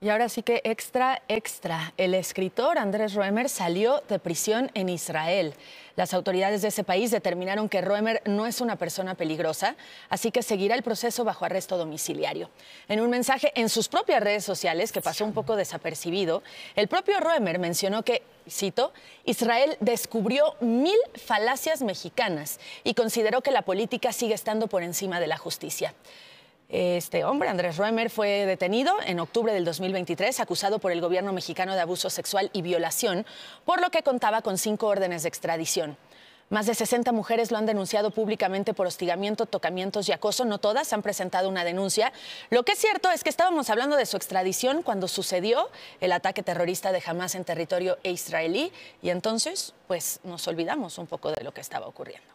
Y ahora sí que extra, extra. El escritor Andrés Roemer salió de prisión en Israel. Las autoridades de ese país determinaron que Roemer no es una persona peligrosa, así que seguirá el proceso bajo arresto domiciliario. En un mensaje en sus propias redes sociales, que pasó un poco desapercibido, el propio Roemer mencionó que, cito, Israel descubrió mil falacias mexicanas y consideró que la política sigue estando por encima de la justicia. Este hombre, Andrés Roemer, fue detenido en octubre del 2023, acusado por el gobierno mexicano de abuso sexual y violación, por lo que contaba con cinco órdenes de extradición. Más de 60 mujeres lo han denunciado públicamente por hostigamiento, tocamientos y acoso. No todas han presentado una denuncia. Lo que es cierto es que estábamos hablando de su extradición cuando sucedió el ataque terrorista de Hamas en territorio israelí y entonces pues nos olvidamos un poco de lo que estaba ocurriendo.